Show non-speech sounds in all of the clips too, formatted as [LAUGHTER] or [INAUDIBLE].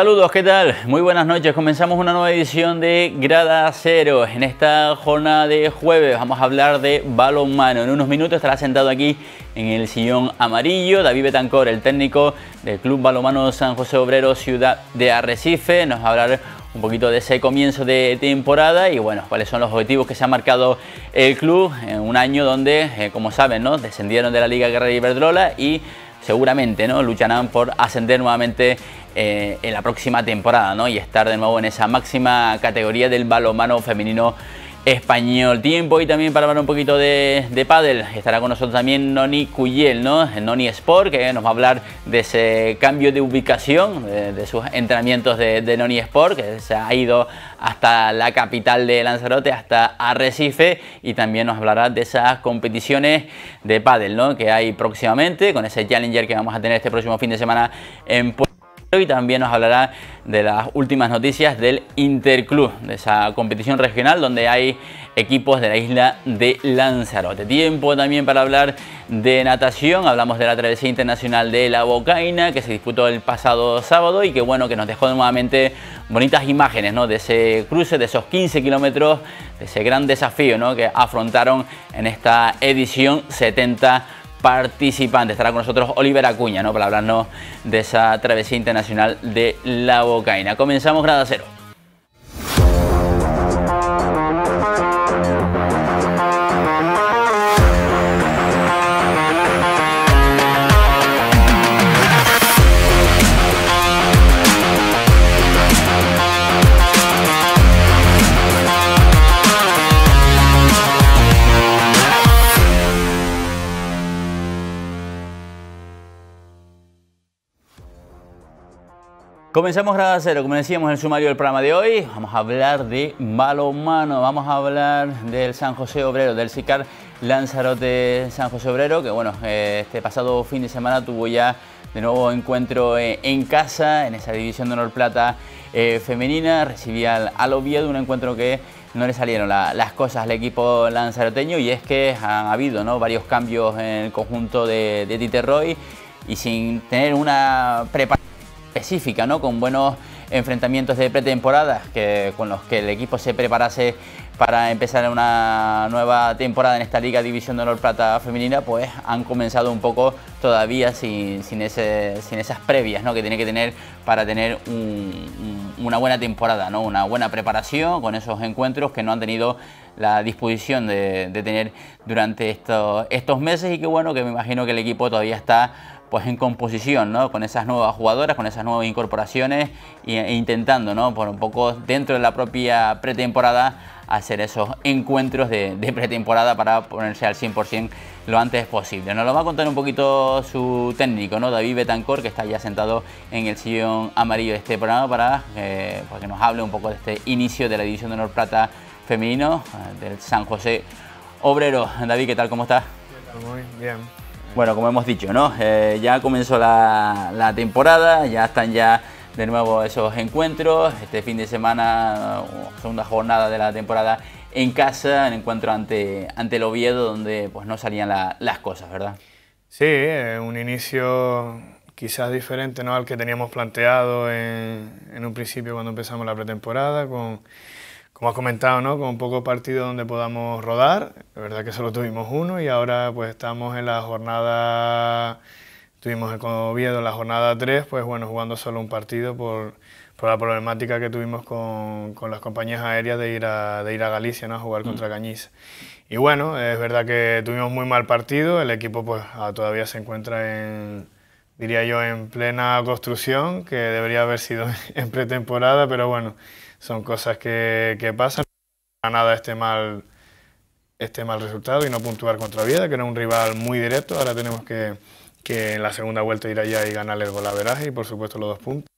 Saludos, ¿qué tal? Muy buenas noches. Comenzamos una nueva edición de Grada Cero. En esta jornada de jueves vamos a hablar de balonmano. En unos minutos estará sentado aquí en el sillón amarillo David Betancor, el técnico del Club Balonmano San José Obrero Ciudad de Arrecife. Nos va a hablar un poquito de ese comienzo de temporada y bueno, cuáles son los objetivos que se ha marcado el club en un año donde, eh, como saben, ¿no? descendieron de la Liga Guerrera Iberdrola y seguramente ¿no? lucharán por ascender nuevamente eh, en la próxima temporada ¿no? y estar de nuevo en esa máxima categoría del balonmano femenino español. Tiempo y también para hablar un poquito de, de pádel. Estará con nosotros también Noni Cuyel, ¿no? Noni Sport, que nos va a hablar de ese cambio de ubicación, de, sus entrenamientos de, Noni Sport, que se ha ido hasta la capital de Lanzarote, hasta Arrecife, y también nos hablará de esas competiciones de pádel, ¿no? Que hay próximamente, con ese Challenger que vamos a tener este próximo fin de semana en Puerto y también nos hablará de las últimas noticias del Interclub, de esa competición regional donde hay equipos de la isla de Lanzarote. Tiempo también para hablar de natación, hablamos de la travesía internacional de la Bocaina que se disputó el pasado sábado y que bueno, que nos dejó nuevamente bonitas imágenes ¿no? de ese cruce, de esos 15 kilómetros, de ese gran desafío que afrontaron en esta edición 70 Participante Estará con nosotros Oliver Acuña, ¿no? Para hablarnos de esa travesía internacional de la bocaína. Comenzamos grado cero. Comenzamos a Cero, como decíamos en el sumario del programa de hoy, vamos a hablar de balonmano, vamos a hablar del San José Obrero, del SICAR Lanzarote San José Obrero, que bueno, eh, este pasado fin de semana tuvo ya de nuevo encuentro eh, en casa, en esa división de honor plata eh, femenina, recibía al, Oviedo, un encuentro que no le salieron las cosas al equipo lanzaroteño y es que han habido ¿no? varios cambios en el conjunto de, de Roy, y sin tener una preparación específica, ¿no? Con buenos enfrentamientos de pretemporada que, con los que el equipo se preparase para empezar una nueva temporada en esta Liga División de Honor Plata Femenina, pues han comenzado un poco todavía sin, sin, ese, sin esas previas ¿no? que tiene que tener para tener una buena temporada, ¿no? una buena preparación con esos encuentros que no han tenido la disposición de, tener durante estos, estos meses y que bueno, que me imagino que el equipo todavía está pues en composición, ¿no? Con esas nuevas jugadoras, con esas nuevas incorporaciones e intentando, ¿no? Por un poco dentro de la propia pretemporada hacer esos encuentros de, pretemporada para ponerse al 100% lo antes posible. Nos lo va a contar un poquito su técnico, ¿no? David Betancor, que está ya sentado en el sillón amarillo de este programa para eh, pues, que nos hable un poco de este inicio de la División de Honor Plata Femenino eh, del San José Obrero. David, ¿qué tal? ¿Cómo estás? Muy bien. Bueno, como hemos dicho, ¿no? Eh, ya comenzó la, temporada, ya están ya de nuevo esos encuentros. Este fin de semana, uh, segunda jornada de la temporada en casa, en encuentro ante, ante el Oviedo, donde pues no salían las cosas, ¿verdad? Sí, eh, un inicio quizás diferente ¿no? al que teníamos planteado en, en un principio cuando empezamos la pretemporada, con como has comentado, ¿no? con poco partido donde podamos rodar. La verdad que solo tuvimos uno y ahora pues estamos en la jornada, tuvimos con Oviedo en la jornada 3, pues bueno, jugando solo un partido por, por la problemática que tuvimos con, con, las compañías aéreas de ir a, de ir a Galicia ¿no? a jugar contra mm. Cañiz. Y bueno, es verdad que tuvimos muy mal partido, el equipo pues ah, todavía se encuentra en diría yo, en plena construcción, que debería haber sido [LAUGHS] en pretemporada, pero bueno, son cosas que, que pasan. Para nada este mal, este mal resultado y no puntuar contra Oviedo, que era un rival muy directo. Ahora tenemos que, que en la segunda vuelta ir allá y ganar el golaveraje y por supuesto los dos puntos.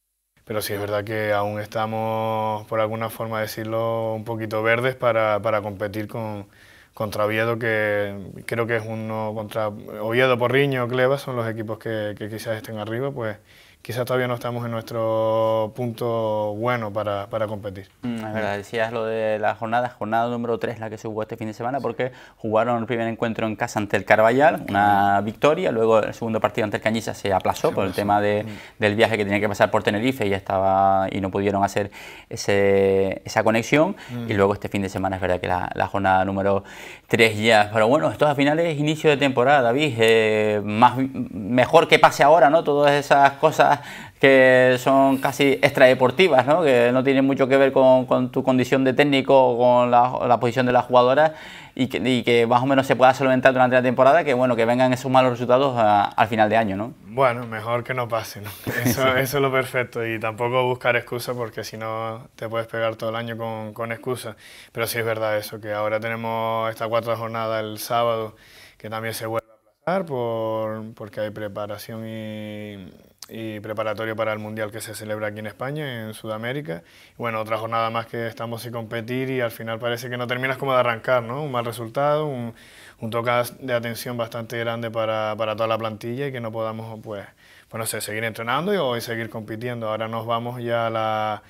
Pero sí es verdad que aún estamos, por alguna forma decirlo, un poquito verdes para, competir con, contra Oviedo, que creo que es uno contra Oviedo, Porriño, Cleva, son los equipos que, que quizás estén arriba, pues quizá todavía no estamos en nuestro punto bueno para, para competir. Mm, es verdad, decías lo de la jornada, jornada número 3, la que se jugó este fin de semana, porque jugaron el primer encuentro en casa ante el Carvallar, una victoria, luego el segundo partido ante el Cañiza se aplazó por el tema de, del viaje que tenía que pasar por Tenerife y, ya estaba, y no pudieron hacer ese, esa conexión, y luego este fin de semana es verdad que la, jornada número 3 ya, pero bueno, esto a finales inicio de temporada, David, eh, más, mejor que pase ahora, ¿no? Todas esas cosas que son casi extradeportivas, ¿no? que no tienen mucho que ver con, tu condición de técnico o con la, posición de las jugadoras y que, más o menos se pueda solventar durante la temporada, que bueno, que vengan esos malos resultados al final de año. ¿no? Bueno, mejor que no pase, [LAUGHS] Eso, es lo perfecto y tampoco buscar excusas porque si no te puedes pegar todo el año con, excusas, pero sí es verdad eso, que ahora tenemos esta cuatro jornada el sábado que también se vuelve a aplazar por, porque hay preparación y y preparatorio para el Mundial que se celebra aquí en España, en Sudamérica. Bueno, otra jornada más que estamos sin competir y al final parece que no terminas como de arrancar, ¿no? Un mal resultado, un, un toque de atención bastante grande para, para, toda la plantilla y que no podamos, pues, pues no sé, seguir entrenando y, hoy seguir compitiendo. Ahora nos vamos ya a la,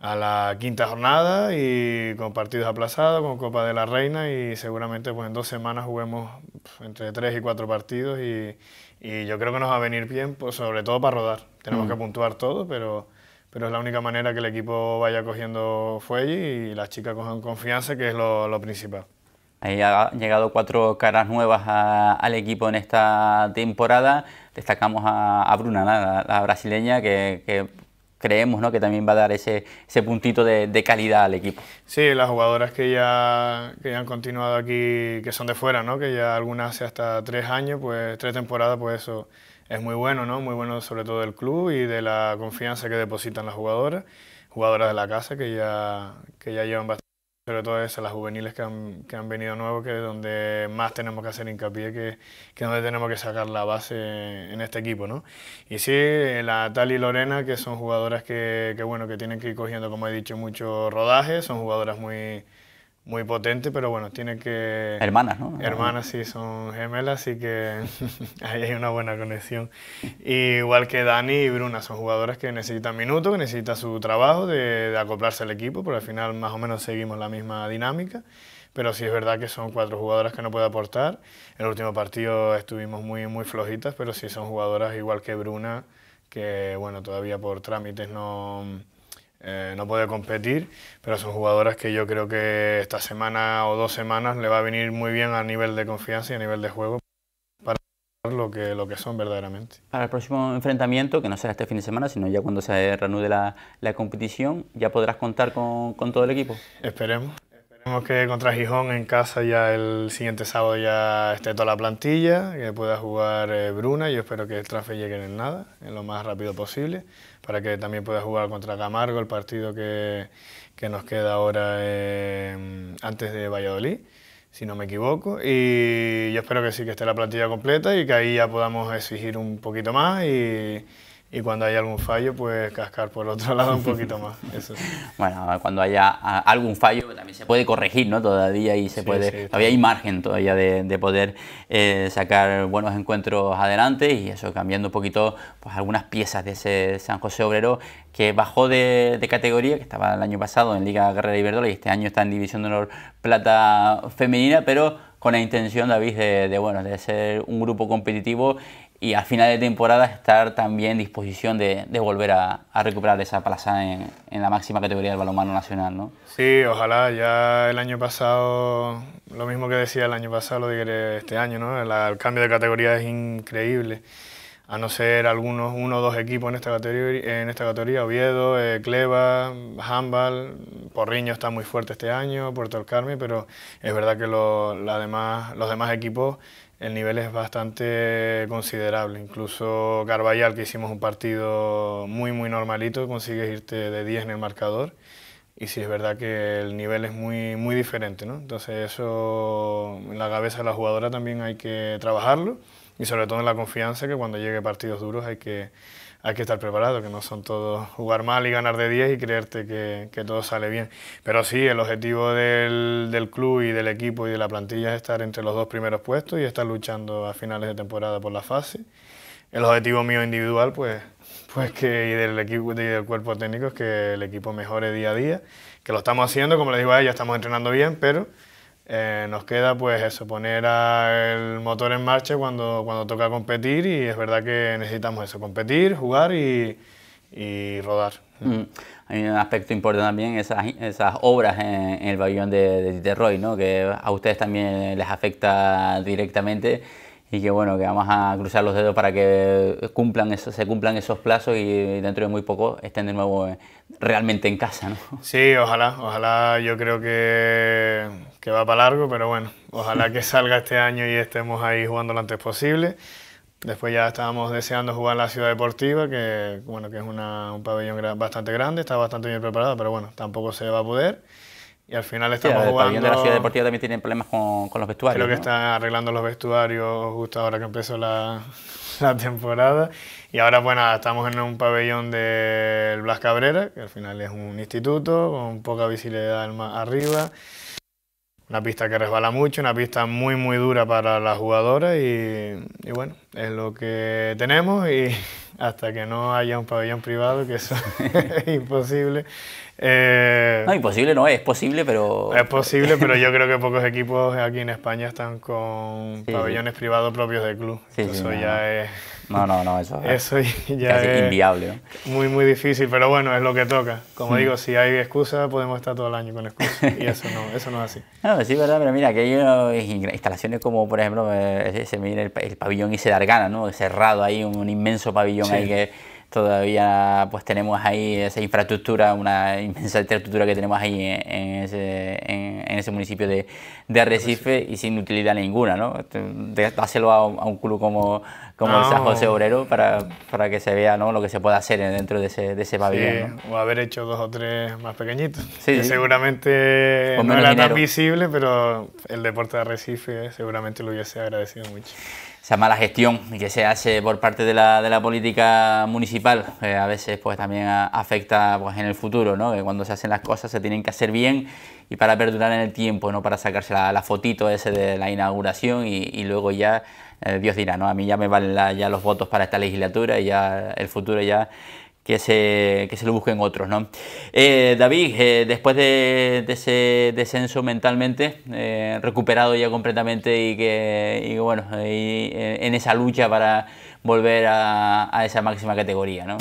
a la quinta jornada y con partidos aplazados, con Copa de la Reina y seguramente pues en dos semanas juguemos entre tres y cuatro partidos y, y yo creo que nos va a venir bien, pues, sobre todo para rodar. Tenemos mm. que puntuar todo, pero, pero es la única manera que el equipo vaya cogiendo fuelle y las chicas cojan confianza, que es lo, lo principal. ha llegado cuatro caras nuevas al equipo en esta temporada. Destacamos a, Bruna, la, brasileña, que, creemos ¿no? que también va a dar ese, ese puntito de, calidad al equipo. Sí, las jugadoras que ya, que han continuado aquí, que son de fuera, ¿no? que ya algunas hace hasta tres años, pues tres temporadas, pues eso es muy bueno, ¿no? muy bueno sobre todo del club y de la confianza que depositan las jugadoras, jugadoras de la casa que ya, que ya llevan bastante pero todo esas, las juveniles que han, venido nuevos, que es donde más tenemos que hacer hincapié, que, es donde tenemos que sacar la base en este equipo. ¿no? Y sí, la Tali y Lorena, que son jugadoras que, que, bueno, que tienen que ir cogiendo, como he dicho, mucho rodaje, son jugadoras muy muy potente, pero bueno, tiene que... Hermanas, ¿no? Hermanas, sí, son gemelas, así que [LAUGHS] ahí hay una buena conexión. igual que Dani y Bruna, son jugadoras que necesitan minutos, que necesitan su trabajo de, acoplarse al equipo, porque al final más o menos seguimos la misma dinámica. Pero sí es verdad que son cuatro jugadoras que no puede aportar. En el último partido estuvimos muy, muy flojitas, pero sí son jugadoras igual que Bruna, que bueno, todavía por trámites no eh, no puede competir, pero son jugadoras que yo creo que esta semana o dos semanas le va a venir muy bien a nivel de confianza y a nivel de juego para lo que, lo que son verdaderamente. Para el próximo enfrentamiento, que no será este fin de semana, sino ya cuando se reanude la, competición, ¿ya podrás contar con, todo el equipo? Esperemos. Esperemos que contra Gijón en casa ya el siguiente sábado ya esté toda la plantilla, que pueda jugar eh, Bruna, yo espero que el trafe llegue en nada, en lo más rápido posible para que también pueda jugar contra Camargo, el partido que, nos queda ahora em, antes de Valladolid, si no me equivoco. Y yo espero que sí, que esté la plantilla completa y que ahí ya podamos exigir un poquito más y y cuando hay algún fallo, pues cascar por el otro [LAUGHS] lado un poquito más. [LAUGHS] bueno, cuando haya ah, algún fallo también se puede corregir, ¿no? Todavía y se puede, todavía hay margen todavía de, poder eh, sacar buenos encuentros adelante y eso cambiando un poquito pues algunas piezas de ese San José Obrero que bajó de, categoría, que estaba el año pasado en Liga Guerrera Iberdrola y este año está en División de Honor Plata Femenina, pero con la intención, David, de, bueno, de ser un grupo competitivo y al final de temporada estar también en disposición de, volver a, recuperar esa plaza en, la máxima categoría del balonmano nacional, ¿no? Sí, ojalá. Ya el año pasado, lo mismo que decía el año pasado, lo diré este año, ¿no? El, cambio de categoría es increíble. A no ser algunos, uno o dos equipos en esta categoría, en esta categoría Oviedo, eh, Cleva, Handball, Porriño está muy fuerte este año, Puerto del pero es verdad que la demás, los demás equipos el nivel es bastante considerable. Incluso Carvallal, que hicimos un partido muy, muy normalito, consigues irte de 10 en el marcador. Y sí, es verdad que el nivel es muy, muy diferente, ¿no? Entonces eso en la cabeza de la jugadora también hay que trabajarlo y sobre todo en la confianza que cuando llegue partidos duros hay que, hay que estar preparado, que no son todos jugar mal y ganar de 10 y creerte que, todo sale bien. Pero sí, el objetivo del, club y del equipo y de la plantilla es estar entre los dos primeros puestos y estar luchando a finales de temporada por la fase. El objetivo mío individual, pues, pues que y del equipo y del cuerpo técnico es que el equipo mejore día a día, que lo estamos haciendo, como les digo a ella, estamos entrenando bien, pero eh, nos queda pues eso, poner el motor en marcha cuando, cuando toca competir y es verdad que necesitamos eso, competir, jugar y, rodar. Mm. Hay un aspecto importante también, esas, esas obras en, el pabellón de, de ¿no? que a ustedes también les afecta directamente y que bueno, que vamos a cruzar los dedos para que cumplan se cumplan esos plazos y dentro de muy poco estén de nuevo eh, realmente en casa. [LAUGHS] Sí, ojalá, ojalá yo creo que, que va para largo, pero bueno, ojalá que salga este año y estemos ahí jugando lo antes posible. Después ya estábamos deseando jugar en la ciudad deportiva, que bueno, que es un pabellón bastante grande, está bastante bien preparado, pero bueno, tampoco se va a poder. Y al final estamos el jugando... de la ciudad deportiva también tiene problemas con, con los vestuarios. Creo que están arreglando los vestuarios justo ahora que empezó la, [LAUGHS] la temporada. Y ahora, bueno estamos en un pabellón del Blas Cabrera, que al final es un instituto con poca visibilidad arriba. Una pista que resbala mucho, una pista muy, muy dura para las jugadoras. Y, y bueno, es lo que tenemos. Y [LAUGHS] hasta que no haya un pabellón privado, que eso [LAUGHS] es imposible, eh, no, imposible no es, posible, pero. Es posible, pero yo creo que pocos equipos aquí en España están con pabellones privados propios del club. eso ya es. No, no, no, eso, eso ya [LAUGHS] casi es inviable. Muy, muy difícil, pero bueno, es lo que toca. Como digo, si hay excusa, podemos estar todo el año con excusa. Y [LAUGHS] eso no, eso no es así. No, sí, verdad, pero mira, que hay instalaciones como, por ejemplo, eh, se el, pabellón y se dargana, ¿no? Cerrado ahí, un inmenso pabellón ahí que todavía pues tenemos ahí esa infraestructura, una inmensa infraestructura que tenemos ahí en, ese, municipio de, Arrecife y sin utilidad ninguna, ¿no? a, un club como, como el San José Obrero para, para, que se vea ¿no? lo que se puede hacer eh, dentro de ese, de ese pabellón. O haber hecho dos o tres más pequeñitos, seguramente no era tan visible, pero el deporte de Arrecife seguramente lo hubiese agradecido mucho esa mala gestión que se hace por parte de la, política municipal, eh, a veces pues también afecta pues, en el futuro, ¿no? que cuando se hacen las cosas se tienen que hacer bien y para perdurar en el tiempo, no para sacarse la, fotito ese de la inauguración y, luego ya eh, Dios dirá, ¿no? a mí ya me valen ya los votos para esta legislatura y ya el futuro ya que se, lo busquen otros. ¿no? Eh, David, eh, después de, ese descenso mentalmente, eh, recuperado ya completamente y que bueno, en esa lucha para volver a, esa máxima categoría. ¿no?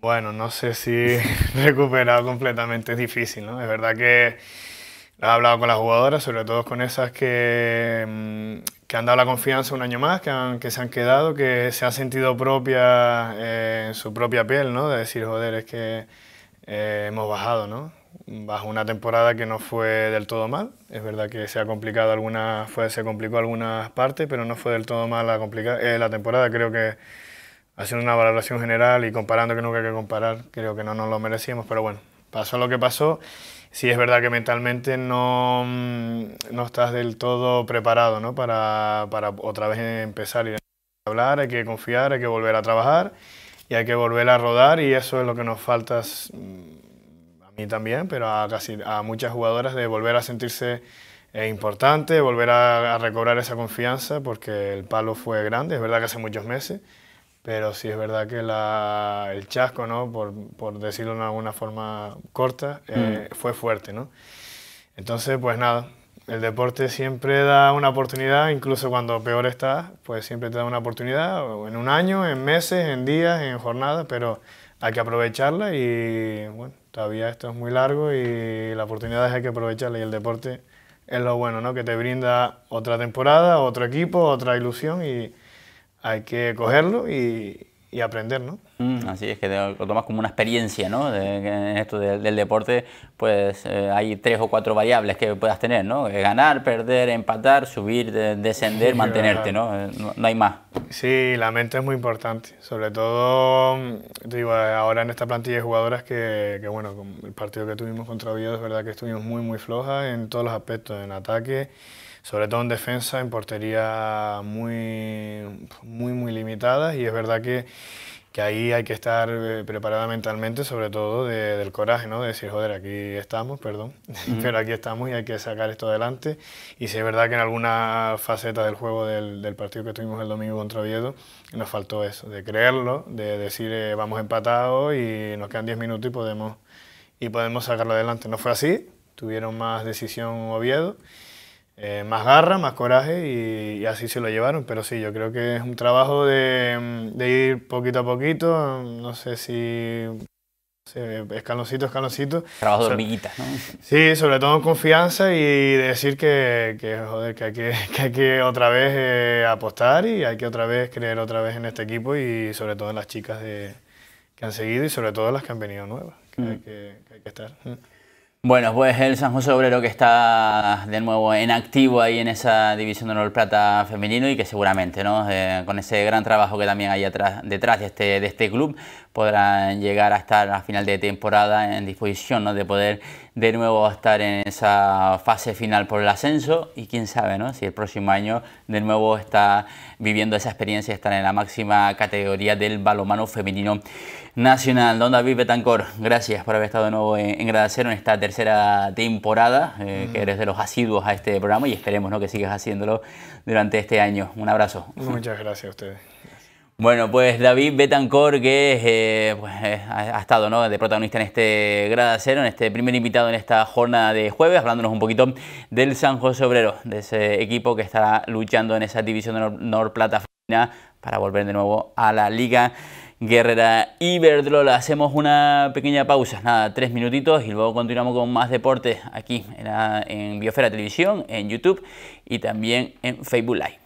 Bueno, no sé si [LAUGHS] recuperado completamente es difícil, ¿no? Es verdad que ha hablado con las jugadoras, sobre todo con esas que, mm, que han dado la confianza un año más, que, han, que se han quedado, que se han sentido propia eh, en su propia piel, ¿no? De decir, joder, es que eh, hemos bajado, ¿no? Bajo una temporada que no fue del todo mal. Es verdad que se ha complicado alguna, fue, se complicó algunas partes, pero no fue del todo mal la, eh, la temporada. Creo que haciendo una valoración general y comparando que nunca hay que comparar, creo que no nos lo merecíamos, pero bueno, pasó lo que pasó sí es verdad que mentalmente no, mm, no estás del todo preparado para, para otra vez empezar y hablar, hay que confiar, hay que volver a trabajar y hay que volver a rodar y eso es lo que nos falta mm, a mí también, pero a casi a muchas jugadoras de volver a sentirse eh, importante, volver a, a recobrar esa confianza porque el palo fue grande, es verdad que hace muchos meses, pero sí es verdad que el chasco, ¿no? por, por decirlo de alguna forma corta, eh, mm. fue fuerte. ¿no? Entonces, pues nada, el deporte siempre da una oportunidad, incluso cuando peor estás, pues siempre te da una oportunidad, en un año, en meses, en días, en jornadas, pero hay que aprovecharla y bueno, todavía esto es muy largo y la oportunidad es hay que aprovecharla y el deporte es lo bueno, ¿no? que te brinda otra temporada, otro equipo, otra ilusión y hay que cogerlo y, aprender, ¿no? Mm, así es, que lo tomas como una experiencia, ¿no? De, en esto del, deporte, pues eh, hay tres o cuatro variables que puedas tener, ¿no? Eh, ganar, perder, empatar, subir, descender, mantenerte, eh, ¿no? ¿no? hay más. Sí, la mente es muy importante. Sobre todo, mm, digo, ahora en esta plantilla de jugadoras que, bueno, el partido que tuvimos contra Oviedo es verdad que estuvimos muy, muy flojas en todos los aspectos, en ataque, sobre todo en defensa, en portería muy, muy, muy limitada y es verdad que, que ahí hay que estar eh, preparada mentalmente, sobre todo del coraje, ¿no? de decir, joder, aquí estamos, perdón, [LAUGHS] pero aquí estamos y hay que sacar esto adelante. Y si es verdad que en alguna faceta del juego del, del partido que tuvimos el domingo contra Oviedo, nos faltó eso, de creerlo, de decir, eh, vamos empatados y nos quedan 10 minutos y podemos, y podemos sacarlo adelante. No fue así, tuvieron más decisión Oviedo. Eh, más garra, más coraje y, así se lo llevaron. Pero sí, yo creo que es un trabajo de, ir poquito a poquito, no sé si escaloncito, escaloncito. Trabajo de hormiguitas, ¿no? Sí, sobre todo confianza y decir que, que, joder, que, hay, que, [LAUGHS] hay que otra vez eh, apostar y hay que otra vez creer otra vez en este equipo y sobre todo en las chicas que han seguido y sobre todo en las que han venido nuevas, que, mm. hay, que, estar. Mm. Bueno, pues el San José Obrero que está de nuevo en activo ahí en esa división de honor plata femenino y que seguramente, ¿no? Eh, con ese gran trabajo que también hay atrás, detrás de este, de este club, podrán llegar a estar a final de temporada en disposición, ¿no? De poder de nuevo estar en esa fase final por el ascenso y quién sabe, ¿no? Si el próximo año de nuevo está viviendo esa experiencia, estar en la máxima categoría del balomano femenino Nacional. Don David Betancor, gracias por haber estado de nuevo en, Grada Gradacero en esta tercera temporada, eh, mm. que eres de los asiduos a este programa y esperemos ¿no? que sigas haciéndolo durante este año. Un abrazo. Muchas gracias a ustedes. Bueno, pues David Betancor, que eh, pues, eh, ha, estado de protagonista en este Grada Cero, en este primer invitado en esta jornada de jueves, hablándonos un poquito del San José Obrero, de ese equipo que estará luchando en esa división de Nor, Plata para volver de nuevo a la Liga. Guerrera Iberdrola. Hacemos una pequeña pausa, nada, tres minutitos y luego continuamos con más deportes aquí en, Biofera Televisión, en YouTube y también en Facebook Live.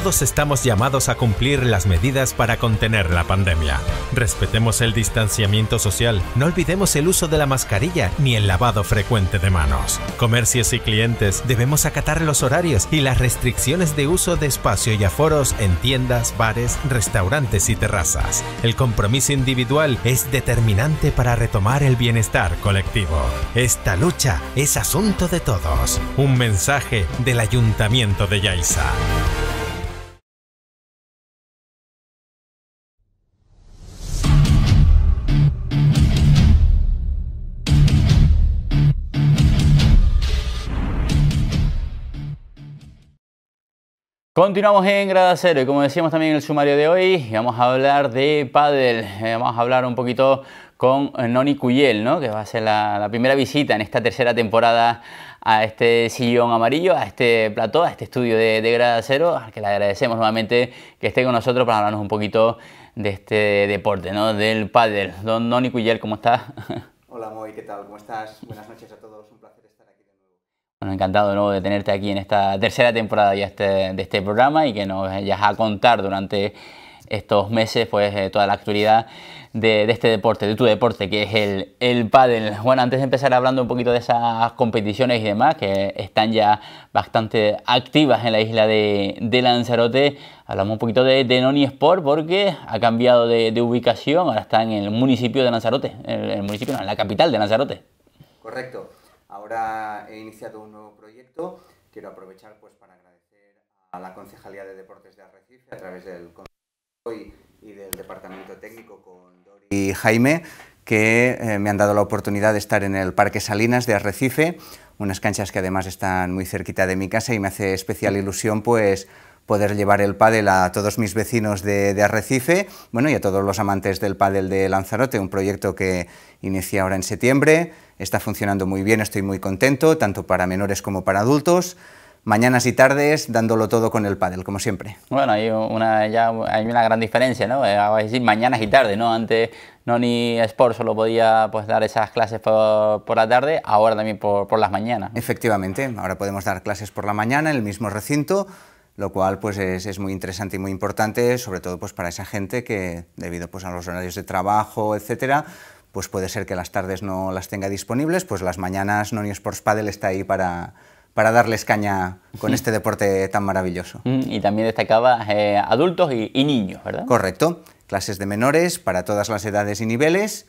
Todos estamos llamados a cumplir las medidas para contener la pandemia. Respetemos el distanciamiento social, no olvidemos el uso de la mascarilla ni el lavado frecuente de manos. Comercios y clientes debemos acatar los horarios y las restricciones de uso de espacio y aforos en tiendas, bares, restaurantes y terrazas. El compromiso individual es determinante para retomar el bienestar colectivo. Esta lucha es asunto de todos. Un mensaje del Ayuntamiento de Yaiza. Continuamos en Grada Cero y como decíamos también en el sumario de hoy, vamos a hablar de pádel, eh, vamos a hablar un poquito con eh, Noni Cuyel, ¿no? que va a ser la, primera visita en esta tercera temporada a este sillón amarillo, a este plató, a este estudio de, de Grada Cero, al que le agradecemos nuevamente que esté con nosotros para hablarnos un poquito de este deporte, ¿no? del pádel. Don Noni Cuyel, ¿cómo estás? [LAUGHS] Hola Moy, ¿qué tal? ¿Cómo estás? Buenas noches a todos, un placer. Bueno, encantado de de tenerte aquí en esta tercera temporada ya este, de este programa y que nos vayas a contar durante estos meses pues eh, toda la actualidad de, este deporte, de tu deporte, que es el, el pádel. Bueno, antes de empezar hablando un poquito de esas competiciones y demás, que están ya bastante activas en la isla de, Lanzarote, hablamos un poquito de, Noni Sport porque ha cambiado de, ubicación, ahora está en el municipio de Lanzarote, el, municipio, en la capital de Lanzarote. Correcto he iniciado un nuevo proyecto. Quiero aprovechar pues, para agradecer a la Concejalía de Deportes de Arrecife, a través del Consejo y, del Departamento Técnico con Dori y Jaime, que eh, me han dado la oportunidad de estar en el Parque Salinas de Arrecife, unas canchas que además están muy cerquita de mi casa y me hace especial ilusión pues poder llevar el pádel a todos mis vecinos de, Arrecife, bueno, y a todos los amantes del pádel de Lanzarote, un proyecto que inicia ahora en septiembre, Está funcionando muy bien, estoy muy contento, tanto para menores como para adultos mañanas y tardes dándolo todo con el pádel, como siempre. Bueno, hay una, ya, hay una gran diferencia, ¿no? decir eh, mañanas y tardes, ¿no? Antes no ni Sport solo podía pues, dar esas clases por, la tarde, ahora también por, las mañanas. Efectivamente, ahora podemos dar clases por la mañana en el mismo recinto, lo cual pues, es, muy interesante y muy importante, sobre todo pues, para esa gente que, debido pues, a los horarios de trabajo, etcétera, pues puede ser que las tardes no las tenga disponibles, pues las mañanas Noni Sports Paddle está ahí para, para darles caña con [LAUGHS] este deporte tan maravilloso. Mm, y también destacaba eh, adultos y, y, niños, ¿verdad? Correcto. Clases de menores para todas las edades y niveles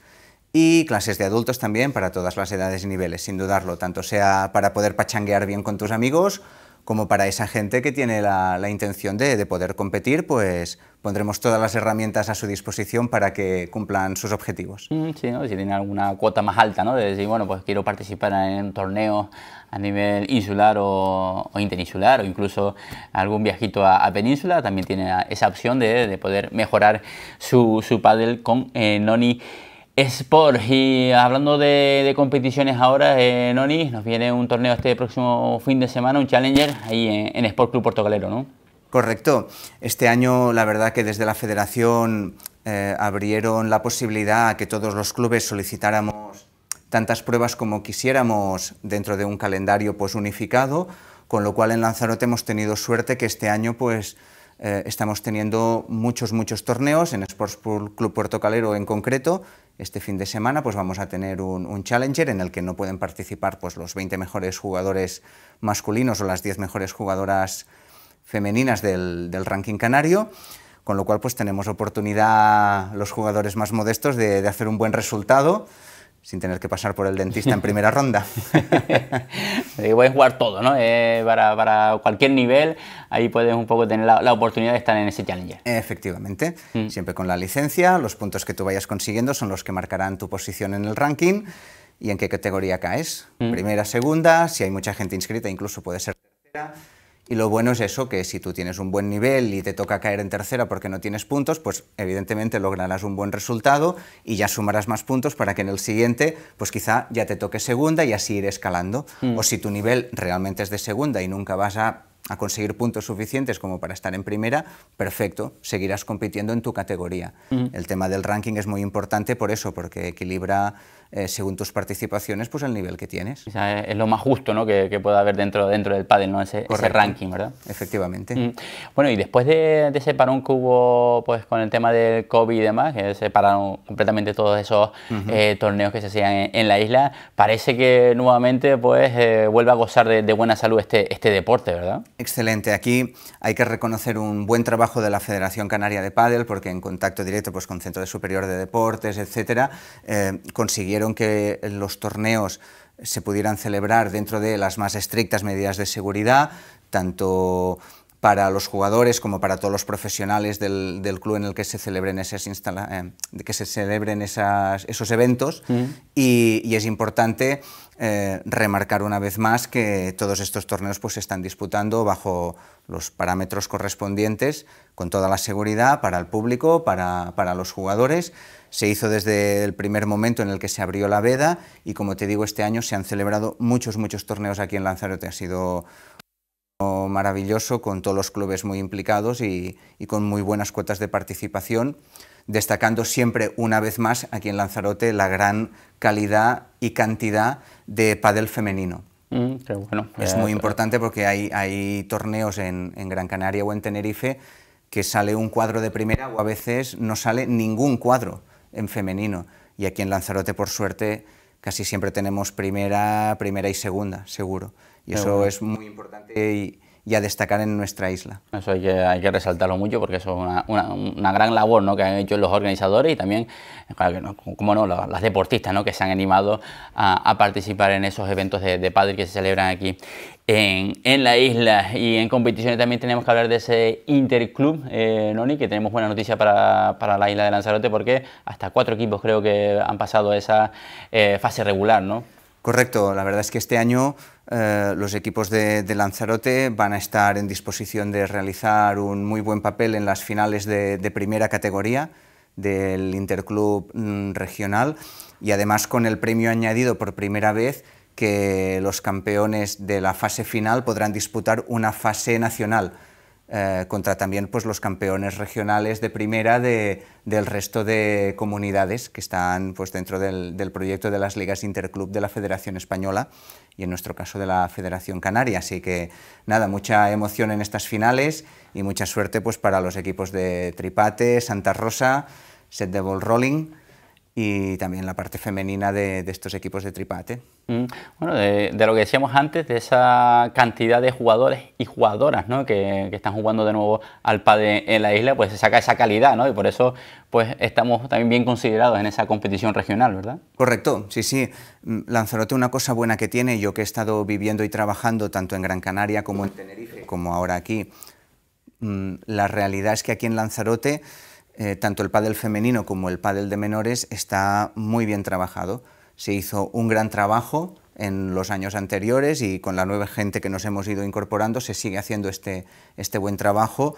y clases de adultos también para todas las edades y niveles, sin dudarlo, tanto sea para poder pachanguear bien con tus amigos como para esa gente que tiene la, intención de, poder competir, pues pondremos todas las herramientas a su disposición para que cumplan sus objetivos. Mm, sí, ¿no? si tiene alguna cuota más alta, ¿no? de decir, bueno, pues quiero participar en torneos a nivel insular o, interinsular o incluso algún viajito a, península, también tiene esa opción de, poder mejorar su, su paddle con eh, Noni Sport y hablando de, competiciones ahora, en eh, Noni, nos viene un torneo este próximo fin de semana, un Challenger, ahí en, Sport Club Calero, ¿no? Correcto. Este año la verdad que desde la federación eh, abrieron la posibilidad a que todos los clubes solicitáramos tantas pruebas como quisiéramos dentro de un calendario pues unificado, con lo cual en Lanzarote hemos tenido suerte que este año pues eh, estamos teniendo muchos, muchos torneos, en Sports Club Puerto Calero en concreto, este fin de semana pues vamos a tener un, Challenger en el que no pueden participar pues, los 20 mejores jugadores masculinos o las 10 mejores jugadoras femeninas del, ranking canario, con lo cual pues tenemos oportunidad los jugadores más modestos de hacer un buen resultado sin tener que pasar por el dentista en primera ronda. [LAUGHS] puedes jugar todo, ¿no? Eh, para, cualquier nivel, ahí puedes un poco tener la, oportunidad de estar en ese challenger. Efectivamente, mm. siempre con la licencia, los puntos que tú vayas consiguiendo son los que marcarán tu posición en el ranking y en qué categoría caes. Mm. Primera, segunda, si hay mucha gente inscrita, incluso puede ser tercera. Y lo bueno es eso, que si tú tienes un buen nivel y te toca caer en tercera porque no tienes puntos, pues evidentemente lograrás un buen resultado y ya sumarás más puntos para que en el siguiente, pues quizá ya te toque segunda y así ir escalando. Mm. O si tu nivel realmente es de segunda y nunca vas a conseguir puntos suficientes como para estar en primera, perfecto, seguirás compitiendo en tu categoría. Mm. El tema del ranking es muy importante por eso, porque equilibra eh, según tus participaciones, pues el nivel que tienes. es lo más justo ¿no? que, pueda haber dentro, dentro del pádel, ¿no? ese, ranking, ¿verdad? Efectivamente. Mm. Bueno, y después de, de, ese parón que hubo pues, con el tema del COVID y demás, que se pararon completamente todos esos eh, torneos que se hacían en, la isla, parece que nuevamente pues, eh, vuelve a gozar de, buena salud este, este deporte, ¿verdad? Excelente. Aquí hay que reconocer un buen trabajo de la Federación Canaria de Pádel, porque en contacto directo pues, con Centro de Superior de Deportes, etcétera, consiguieron que los torneos se pudieran celebrar dentro de las más estrictas medidas de seguridad, tanto para los jugadores como para todos los profesionales del, club en el que se celebren, esas eh, que se celebren esos eventos. Y, es importante eh, remarcar una vez más que todos estos torneos pues, se están disputando bajo los parámetros correspondientes, con toda la seguridad para el público, para, para los jugadores. Se hizo desde el primer momento en el que se abrió la veda y como te digo, este año se han celebrado muchos, muchos torneos aquí en Lanzarote. Ha sido maravilloso con todos los clubes muy implicados y, con muy buenas cuotas de participación destacando siempre una vez más aquí en Lanzarote la gran calidad y cantidad de pádel femenino. Mm, es eh, muy importante porque hay, torneos en, en, Gran Canaria o en Tenerife que sale un cuadro de primera o a veces no sale ningún cuadro en femenino. Y aquí en Lanzarote, por suerte, casi siempre tenemos primera, primera y segunda, seguro. Y eso es muy importante y, a destacar en nuestra isla. Eso hay que, hay resaltarlo mucho porque eso es una, gran labor ¿no? que han hecho los organizadores y también, como no, las deportistas ¿no? que se han animado a, participar en esos eventos de, de padre que se celebran aquí en, la isla y en competiciones también tenemos que hablar de ese Interclub, eh, Noni, que tenemos buena noticia para, la isla de Lanzarote porque hasta cuatro equipos creo que han pasado esa eh, fase regular, ¿no? Correcto, la verdad es que este año eh, los equipos de, Lanzarote van a estar en disposición de realizar un muy buen papel en las finales de, primera categoría del Interclub mm, regional y además con el premio añadido por primera vez que los campeones de la fase final podrán disputar una fase nacional eh, contra también pues, los campeones regionales de primera del resto de comunidades que están pues, dentro del, proyecto de las ligas interclub de la Federación Española y en nuestro caso de la Federación Canaria. Así que nada, mucha emoción en estas finales y mucha suerte pues, para los equipos de Tripate, Santa Rosa, Set de Ball Rolling y también la parte femenina de, estos equipos de tripate. Mm. bueno, de, lo que decíamos antes, de esa cantidad de jugadores y jugadoras que, están jugando de nuevo al PAD en la isla, pues se saca esa calidad, ¿no? Y por eso pues estamos también bien considerados en esa competición regional, ¿verdad? Correcto, sí, sí. Mm, Lanzarote una cosa buena que tiene, yo que he estado viviendo y trabajando tanto en Gran Canaria como en Tenerife, como ahora aquí, mm, la realidad es que aquí en Lanzarote eh, tanto el pádel femenino como el pádel de menores está muy bien trabajado. Se hizo un gran trabajo en los años anteriores y con la nueva gente que nos hemos ido incorporando se sigue haciendo este, este buen trabajo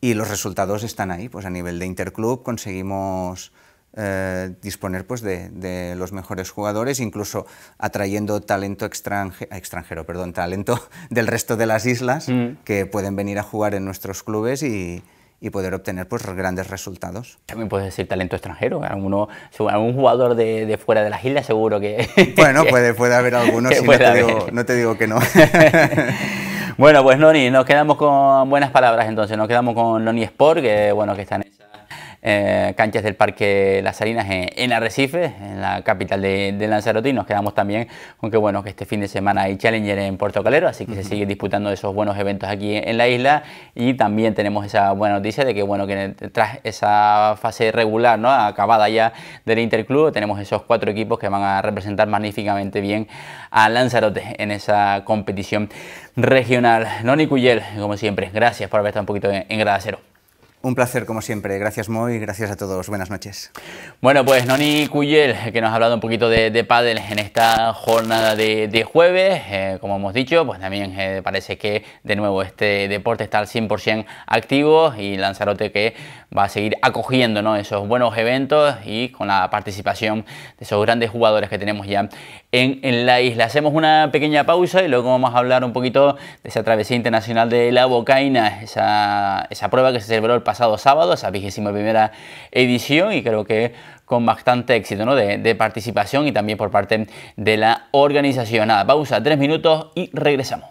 y los resultados están ahí. Pues a nivel de interclub conseguimos eh, disponer pues, de, los mejores jugadores, incluso atrayendo talento extranjero, perdón, talento [LAUGHS] del resto de las islas mm. que pueden venir a jugar en nuestros clubes y, y poder obtener pues, grandes resultados. También puedes decir talento extranjero, alguno, algún jugador de, fuera de las islas seguro que... [LAUGHS] Bueno, [LAUGHS] puede, puede haber algunos, no, te Digo, que no. [LAUGHS] bueno, pues Noni, nos quedamos con buenas palabras entonces, nos quedamos con Noni Sport, que bueno, que están esa. Eh, canchas del Parque Las Salinas en, Arrecife, en la capital de, Lanzarote, y nos quedamos también con que bueno que este fin de semana hay Challenger en Puerto Calero, así que se sigue disputando esos buenos eventos aquí en, la isla y también tenemos esa buena noticia de que bueno que tras esa fase regular, ¿no? acabada ya del Interclub, tenemos esos cuatro equipos que van a representar magníficamente bien a Lanzarote en esa competición regional. Noni Cuyel, como siempre, gracias por haber estado un poquito en, en Cero. Un placer, como siempre. Gracias, Moy. Gracias a todos. Buenas noches. Bueno, pues Noni Cuyel, que nos ha hablado un poquito de, pádel en esta jornada de, jueves. Eh, como hemos dicho, pues también eh, parece que de nuevo este deporte está al 100% activo y Lanzarote que va a seguir acogiendo esos buenos eventos y con la participación de esos grandes jugadores que tenemos ya en, la isla. Hacemos una pequeña pausa y luego vamos a hablar un poquito de esa travesía internacional de la Bocaina, esa, prueba que se celebró el pasado sábado, esa vigésima primera edición y creo que con bastante éxito ¿no? de participación y también por parte de la organización. Nada, pausa, tres minutos y regresamos.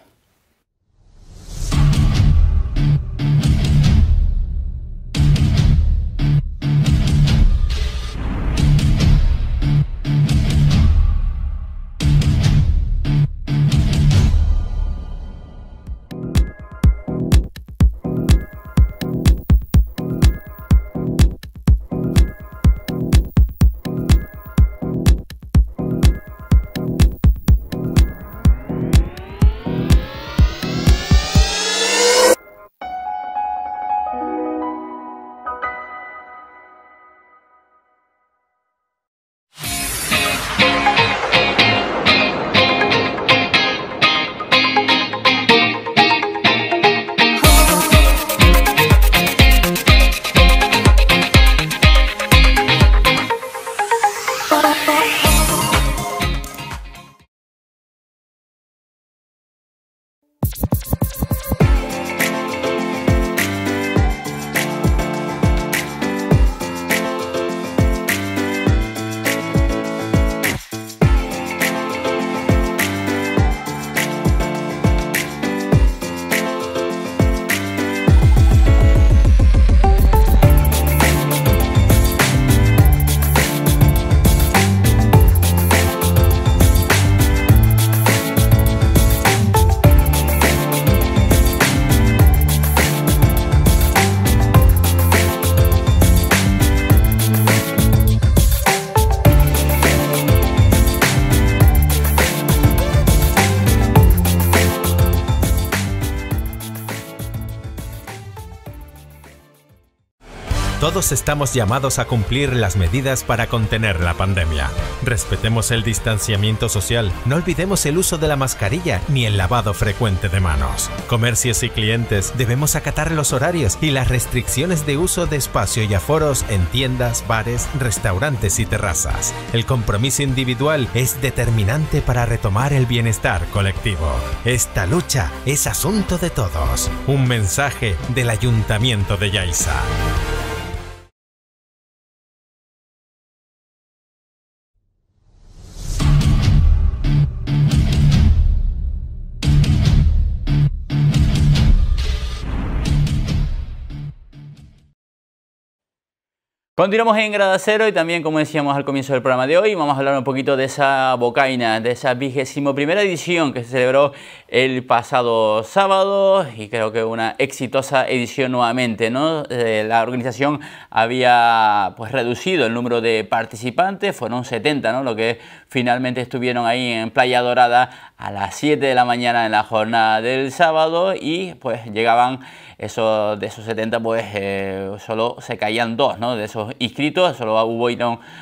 Todos estamos llamados a cumplir las medidas para contener la pandemia. Respetemos el distanciamiento social, no olvidemos el uso de la mascarilla ni el lavado frecuente de manos. Comercios y clientes debemos acatar los horarios y las restricciones de uso de espacio y aforos en tiendas, bares, restaurantes y terrazas. El compromiso individual es determinante para retomar el bienestar colectivo. Esta lucha es asunto de todos. Un mensaje del Ayuntamiento de Yaiza. Continuamos en Cero y también, como decíamos al comienzo del programa de hoy, vamos a hablar un poquito de esa bocaina, de esa vigésimo primera edición que se celebró el pasado sábado y creo que una exitosa edición nuevamente, ¿no? Eh, la organización había pues reducido el número de participantes, fueron 70, ¿no? Lo que finalmente estuvieron ahí en Playa Dorada a las 7 de la mañana en la jornada del sábado y pues llegaban eso, de esos 70, pues eh, solo se caían dos, ¿no? De esos inscritos, solo hubo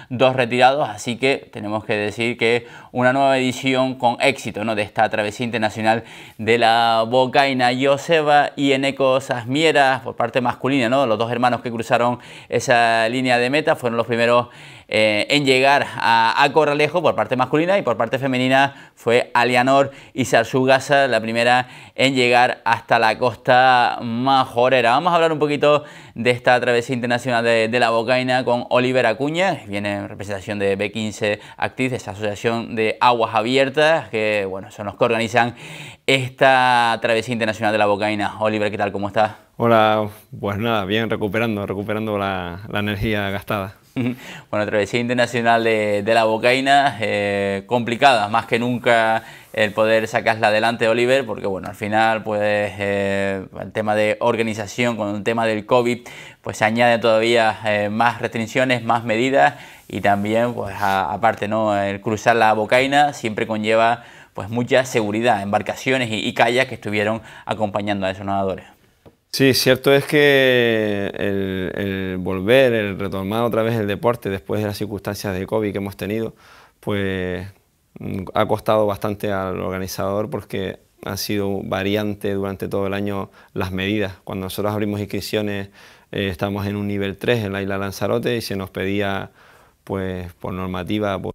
dos retirados, así que tenemos que decir que una nueva edición con éxito, ¿no? De esta travesía internacional de la Bocaina Yoseba y Eneco Sasmieras, por parte masculina, ¿no? Los dos hermanos que cruzaron esa línea de meta fueron los primeros eh, en llegar a, Corralejo por parte masculina y por parte femenina fue Alianor y Sarsugasa la primera en llegar hasta la costa majorera. Vamos a hablar un poquito de esta travesía internacional de, la Bocaina con Oliver Acuña, que viene en representación de B15 ...de esa asociación de aguas abiertas, que bueno, son los que organizan esta travesía internacional de la Bocaina. Oliver, ¿qué tal? ¿Cómo estás? Hola, pues nada, bien, recuperando, recuperando la energía gastada. [LAUGHS] Bueno, travesía internacional de, la bocaína eh, complicada, más que nunca el poder sacarla adelante, Oliver, porque bueno, al final, pues eh, el tema de organización con el tema del COVID, pues se añade todavía eh, más restricciones, más medidas y también, pues aparte, ¿no? El cruzar la Bocaina siempre conlleva pues mucha seguridad, embarcaciones y, y que estuvieron acompañando a esos nadadores. Sí, cierto es que el, volver, el retomar otra vez el deporte después de las circunstancias de COVID que hemos tenido, pues mm, ha costado bastante al organizador porque ha sido variante durante todo el año las medidas. Cuando nosotros abrimos inscripciones eh, estamos estábamos en un nivel 3 en la isla Lanzarote y se nos pedía pues por normativa pues,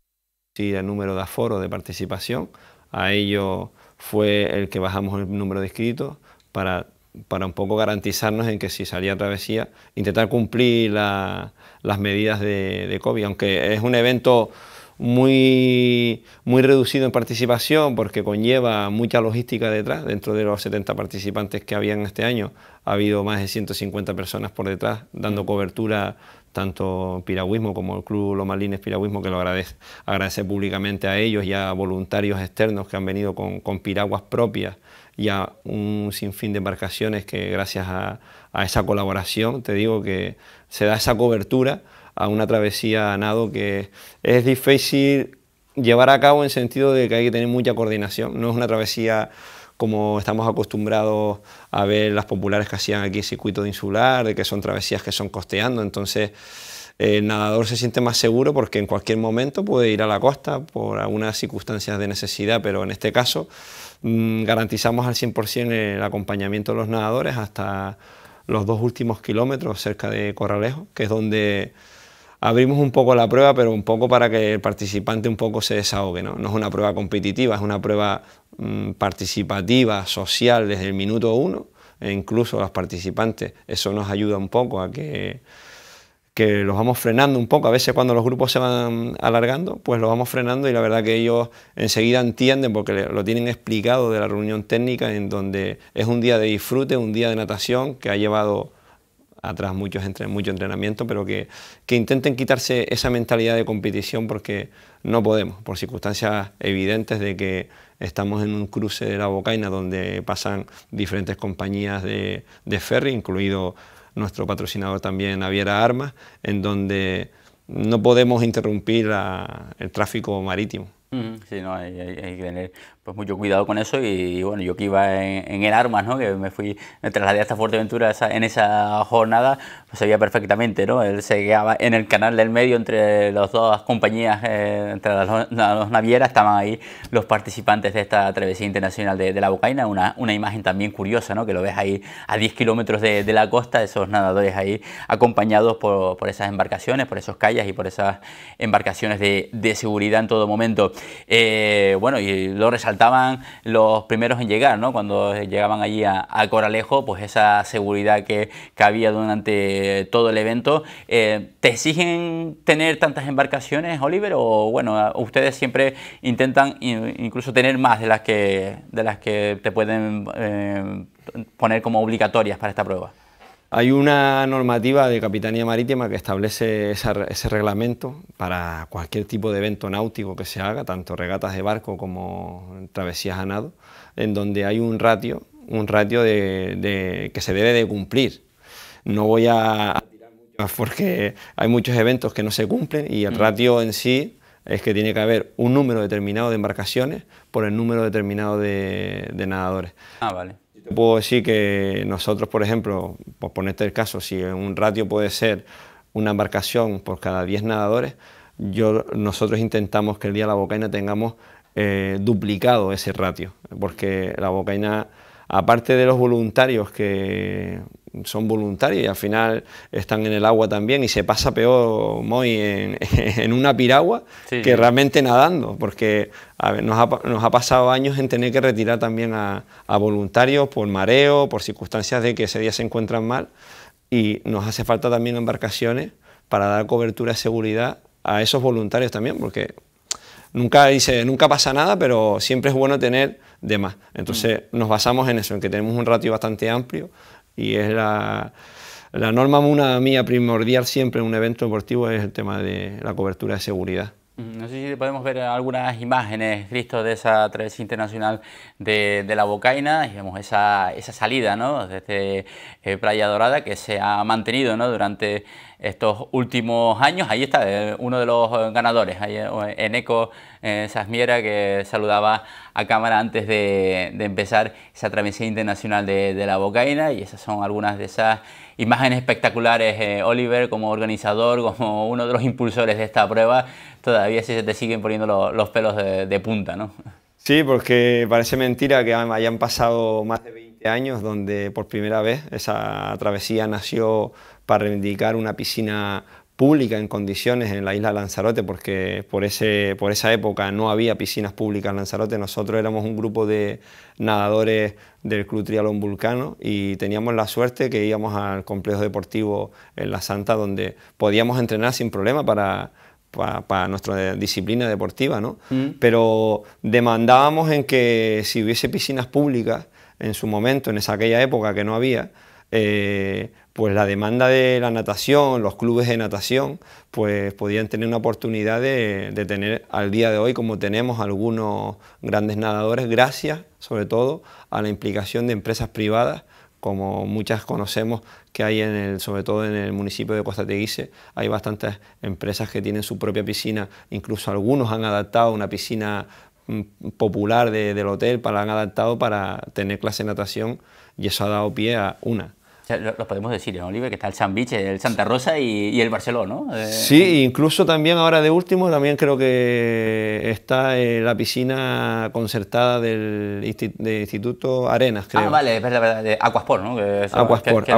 el número de aforo de participación. A ello fue el que bajamos el número de inscritos para para un poco garantizarnos en que si salía a travesía, intentar cumplir las medidas de, COVID, aunque es un evento muy, muy reducido en participación porque conlleva mucha logística detrás, dentro de los 70 participantes que habían este año, ha habido más de 150 personas por detrás dando mm. cobertura tanto piragüismo como el Club Lomalines Piragüismo, que lo agradece, públicamente a ellos y a voluntarios externos que han venido con piraguas propias y a un sinfín de embarcaciones que gracias a, esa colaboración, te digo que se da esa cobertura a una travesía a nado que es difícil llevar a cabo en sentido de que hay que tener mucha coordinación, no es una travesía como estamos acostumbrados a ver las populares que hacían aquí el circuito de insular, de que son travesías que son costeando, entonces el nadador se siente más seguro porque en cualquier momento puede ir a la costa por algunas circunstancias de necesidad, pero en este caso Mm, garantizamos al 100% el acompañamiento de los nadadores hasta los dos últimos kilómetros cerca de Corralejo, que es donde abrimos un poco la prueba, pero un poco para que el participante un poco se desahogue. No, es una prueba competitiva, es una prueba mm, participativa, social, desde el minuto uno. E incluso los participantes, eso nos ayuda un poco a que que los vamos frenando un poco. A veces cuando los grupos se van alargando, pues los vamos frenando y la verdad que ellos enseguida entienden porque lo tienen explicado de la reunión técnica en donde es un día de disfrute, un día de natación que ha llevado atrás muchos entre, mucho entrenamiento, pero que, que intenten quitarse esa mentalidad de competición porque no podemos, por circunstancias evidentes de que estamos en un cruce de la Bocaina donde pasan diferentes compañías de, de ferry, incluido nuestro patrocinador también Aviera Armas, en donde no podemos interrumpir el tráfico marítimo. Sí, hay, hay, que pues mucho cuidado con eso y, bueno, yo que iba en, el armas, ¿no? que me fui, me trasladé hasta Fuerteventura en esa jornada, pues sabía perfectamente, ¿no? él se quedaba en el canal del medio entre las dos compañías, eh, entre las, dos navieras, estaban ahí los participantes de esta travesía internacional de, la Bucaina... una, una, imagen también curiosa, ¿no? que lo ves ahí a 10 kilómetros de, la costa, esos nadadores ahí acompañados por, esas embarcaciones, por esos calles y por esas embarcaciones de, seguridad en todo momento. Eh, bueno, y lo resalté estaban los primeros en llegar, ¿no? Cuando llegaban allí a, Coralejo, pues esa seguridad que, había durante todo el evento. Eh, ¿Te exigen tener tantas embarcaciones, Oliver? O bueno, ustedes siempre intentan incluso tener más de las que, de las que te pueden eh, poner como obligatorias para esta prueba. Hay una normativa de Capitanía Marítima que establece ese reglamento para cualquier tipo de evento náutico que se haga, tanto regatas de barco como travesías a nado, en donde hay un ratio, un ratio que se debe de cumplir. No voy a porque hay muchos eventos que no se cumplen y el mm. ratio en sí es que tiene que haber un número determinado de embarcaciones por el número determinado de, de nadadores. Ah, vale. Puedo decir que nosotros, por ejemplo, por ponerte el caso, si un ratio puede ser una embarcación por cada 10 nadadores, yo, nosotros intentamos que el día de la bocaina tengamos eh, duplicado ese ratio, porque la bocaina, aparte de los voluntarios que son voluntarios y al final están en el agua también y se pasa peor muy [LAUGHS] en, una piragua que realmente nadando, porque nos, ha, pasado años en tener que retirar también a, voluntarios por mareo, por circunstancias de que ese día se encuentran mal y nos hace falta también embarcaciones para dar cobertura y seguridad a esos voluntarios también, porque nunca dice, nunca pasa nada, pero siempre es bueno tener de más. Entonces mm. nos basamos en eso, en que tenemos un ratio bastante amplio y es la, norma una mía primordial siempre en un evento deportivo es el tema de la cobertura de seguridad. Mm, no sé si podemos ver algunas imágenes, Cristo, de esa travesía internacional de, de la Bocaina digamos esa, salida ¿no? desde eh, Playa Dorada que se ha mantenido ¿no? durante estos últimos años. Ahí está eh, uno de los eh, ganadores, ahí eh, en Eco Sasmiera, que saludaba a cámara antes de, empezar esa travesía internacional de, la Bocaina. Y esas son algunas de esas imágenes espectaculares, Oliver, como organizador, [LAUGHS] como uno de los impulsores de esta prueba. Todavía si se te siguen poniendo los pelos de, de punta, ¿no? Sí, porque parece mentira que hayan pasado más de 20 años donde por primera vez esa travesía nació para reivindicar una piscina pública en condiciones en la isla de Lanzarote, porque por, ese, por esa época no había piscinas públicas en Lanzarote. Nosotros éramos un grupo de nadadores del Club Trialón Vulcano y teníamos la suerte que íbamos al complejo deportivo en La Santa, donde podíamos entrenar sin problema para, para, nuestra disciplina deportiva, mm. Pero demandábamos en que si hubiese piscinas públicas en su momento, en esa aquella época que no había, eh, pues la demanda de la natación, los clubes de natación, pues podían tener una oportunidad de, tener al día de hoy, como tenemos algunos grandes nadadores, gracias sobre todo a la implicación de empresas privadas, como muchas conocemos que hay en el, sobre todo en el municipio de Costa Teguise, hay bastantes empresas que tienen su propia piscina, incluso algunos han adaptado una piscina mm, popular del hotel, para, la han adaptado para tener clase de natación y eso ha dado pie a una los lo, podemos decir en Oliver, que está el San el Santa Rosa y, el Barcelona, ¿no? Eh, sí, incluso también ahora de último, también creo que está eh, la piscina concertada del, Instituto Arenas, ah, creo. Ah, vale, es verdad, de Aquasport, ¿no? Aquasport,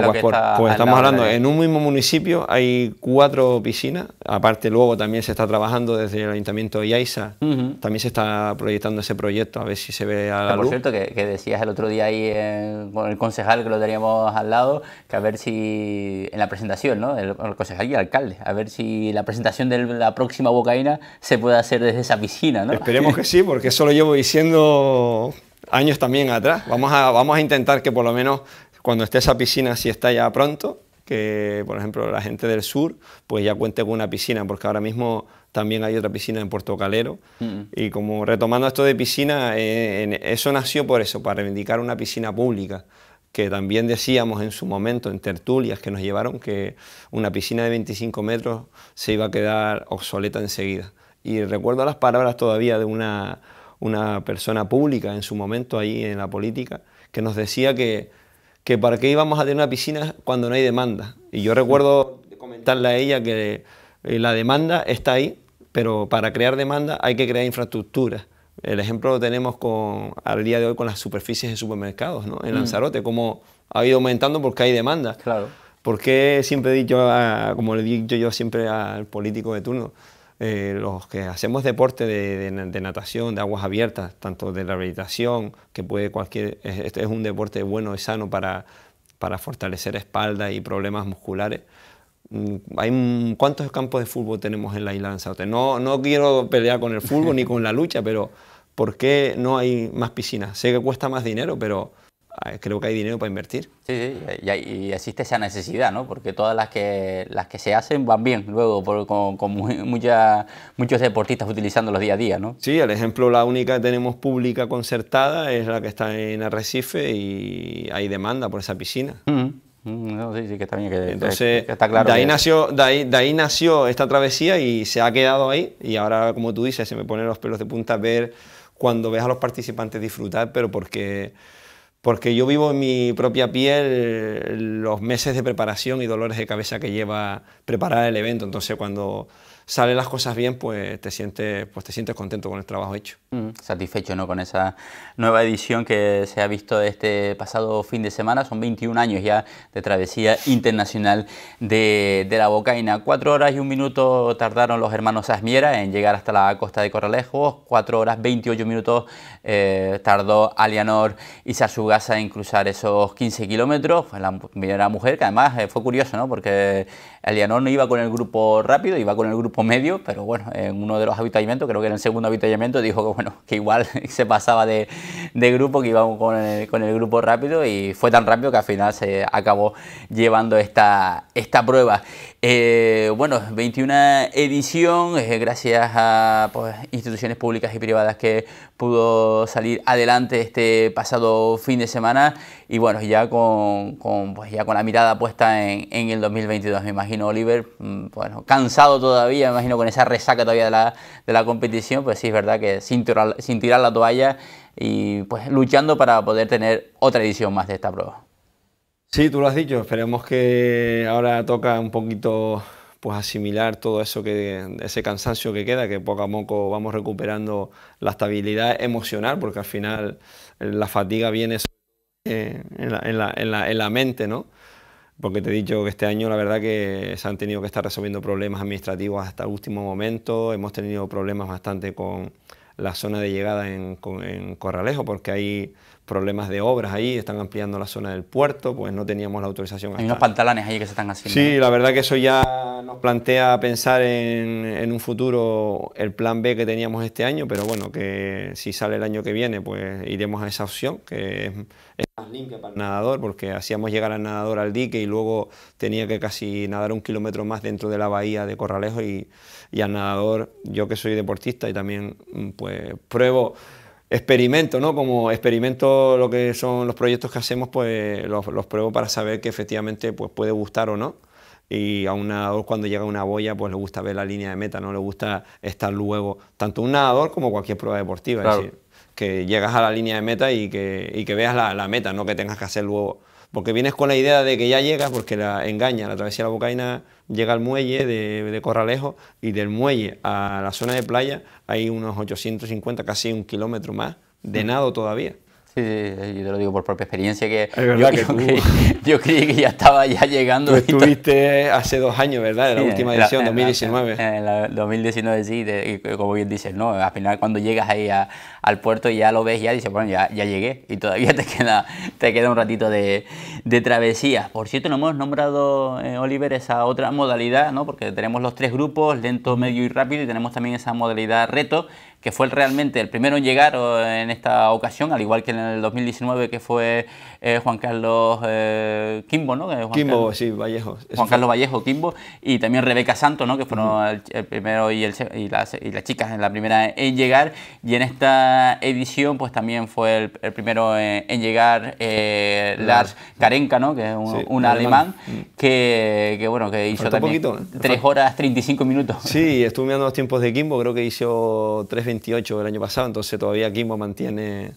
pues estamos hablando, en un mismo municipio hay cuatro piscinas, aparte luego también se está trabajando desde el Ayuntamiento de Yaiza, también se está proyectando ese proyecto, a ver si se ve a la luz. Por cierto, que, decías el otro día ahí eh, con el concejal que lo teníamos al lado, que a ver si en la presentación, ¿no? El, el y alcalde, a ver si la presentación de la próxima bocaína se puede hacer desde esa piscina, Esperemos que sí, porque eso lo llevo diciendo años también atrás. Vamos a, vamos a intentar que por lo menos cuando esté esa piscina, si está ya pronto, que por ejemplo la gente del sur pues ya cuente con una piscina, porque ahora mismo también hay otra piscina en Puerto Calero. Mm. Y como retomando esto de piscina, eh, eso nació por eso, para reivindicar una piscina pública que también decíamos en su momento en tertulias que nos llevaron que una piscina de 25 metros se iba a quedar obsoleta enseguida. Y recuerdo las palabras todavía de una, persona pública en su momento ahí en la política que nos decía que, que para qué íbamos a tener una piscina cuando no hay demanda. Y yo recuerdo comentarle a ella que eh, la demanda está ahí, pero para crear demanda hay que crear infraestructura el ejemplo lo tenemos con, al día de hoy con las superficies de supermercados, ¿no? En mm. Lanzarote, como ha ido aumentando porque hay demanda. Claro. Porque siempre he dicho, como le he dicho yo siempre al político de turno, eh, los que hacemos deporte de, natación, de aguas abiertas, tanto de la rehabilitación, que puede cualquier, este es un deporte bueno y sano para, para fortalecer espalda y problemas musculares. Mm, hay ¿Cuántos campos de fútbol tenemos en la isla de Lanzarote? No, no quiero pelear con el fútbol ni con la lucha, pero ¿por qué no hay más piscinas? Sé que cuesta más dinero, pero ah, creo que hay dinero para invertir. Sí, sí, y, existe esa necesidad, ¿no? Porque todas las que, las que se hacen van bien luego, con, muchos deportistas utilizando los día a día, ¿no? Sí, el ejemplo, la única que tenemos pública concertada es la que está en Arrecife y hay demanda por esa piscina. sí, sí, que está bien, que, Entonces, De ahí, nació, de ahí, de, nació esta travesía y se ha quedado ahí. Y ahora, como tú dices, se me ponen los pelos de punta ver cuando ves a los participantes disfrutar, pero porque, porque yo vivo en mi propia piel los meses de preparación y dolores de cabeza que lleva preparar el evento. Entonces, cuando ...sale las cosas bien, pues te sientes, pues te sientes contento con el trabajo hecho. Mm, satisfecho ¿no? con esa nueva edición que se ha visto este pasado fin de semana. Son 21 años ya de travesía internacional de, la Bocaina. Cuatro horas y un minuto tardaron los hermanos Asmiera en llegar hasta la costa de Corralejos. Cuatro horas 28 minutos eh, tardó Alianor y Sasugasa en cruzar esos 15 kilómetros. Fue la primera mujer que además eh, fue curioso, ¿no? porque Elianor no iba con el grupo rápido, iba con el grupo medio, pero bueno, en uno de los avituallamientos, creo que en el segundo avituallamiento, dijo que bueno, que igual [LAUGHS] se pasaba de, grupo, que iba con el, grupo rápido y fue tan rápido que al final se acabó llevando esta, esta prueba. Eh, bueno, 21 edición, eh, gracias a pues, instituciones públicas y privadas que pudo salir adelante este pasado fin de semana y bueno, ya con, pues, ya con la mirada puesta en, el 2022, me imagino Oliver, mm, bueno, cansado todavía, me imagino con esa resaca todavía de la, de la competición, pues sí, es verdad que sin tirar, sin tirar la toalla y pues luchando para poder tener otra edición más de esta prueba. Sí, tú lo has dicho. Esperemos que ahora toca un poquito pues asimilar todo eso que ese cansancio que queda, que poco a poco vamos recuperando la estabilidad emocional, porque al final eh, la fatiga viene eh, en la, en la, mente, ¿no? Porque te he dicho que este año la verdad que se han tenido que estar resolviendo problemas administrativos hasta el último momento, hemos tenido problemas bastante con la zona de llegada en, en Corralejo, porque hay problemas de obras ahí, están ampliando la zona del puerto, pues no teníamos la autorización. Hay unos pantalones ahí que se están haciendo. Sí, la verdad que eso ya nos plantea pensar en, un futuro el plan B que teníamos este año, pero bueno, que si sale el año que viene, pues iremos a esa opción, que es, más limpia para el nadador, porque hacíamos llegar al nadador al dique y luego tenía que casi nadar un kilómetro más dentro de la bahía de Corralejo y, y al nadador, yo que soy deportista y también pues pruebo experimento, ¿no? Como experimento lo que son los proyectos que hacemos, pues los, pruebo para saber que efectivamente pues, puede gustar o no. Y a un nadador cuando llega una boya, pues le gusta ver la línea de meta, no le gusta estar luego, tanto un nadador como cualquier prueba deportiva. Es decir, que llegas a la línea de meta y que, y que veas la, la, meta, no que tengas que hacer luego porque vienes con la idea de que ya llegas, porque la engaña, la travesía de la Bocaina llega al muelle de, Corralejo y del muelle a la zona de playa hay unos 850, casi un kilómetro más de mm. nado todavía. Sí, sí, yo te lo digo por propia experiencia que, yo, que creí, que ya estaba ya llegando. Tú estuviste hace dos años, ¿verdad? En la última edición, 2019. En, la, 2019 sí, como bien dices, ¿no? Al final cuando llegas ahí a, al puerto y ya lo ves, ya dices, bueno, ya, llegué y todavía [LAUGHS] te queda, te queda un ratito de, travesía. Por cierto, no hemos nombrado, eh, Oliver, esa otra modalidad, porque tenemos los tres grupos, lento, medio y rápido, y tenemos también esa modalidad reto, que fue realmente el primero en llegar en esta ocasión, al igual que en el 2019 que fue eh, Juan Carlos Kimbo eh, Quimbo, ¿no? Juan Carlos, sí, Vallejo. Juan Carlos Vallejo Quimbo y también Rebeca Santo ¿no? Que fueron el, primero y, el, y, las, y las chicas en la primera en llegar y en esta edición pues también fue el, primero en, llegar eh, Lars Karenka, ¿no? que es un, alemán, mm. Que, bueno, que hizo también poquito, 3 ¿eh? horas 35 minutos. Sí, estuve mirando los tiempos de Kimbo, creo que hizo 3.28 el año pasado, entonces todavía Kimbo mantiene...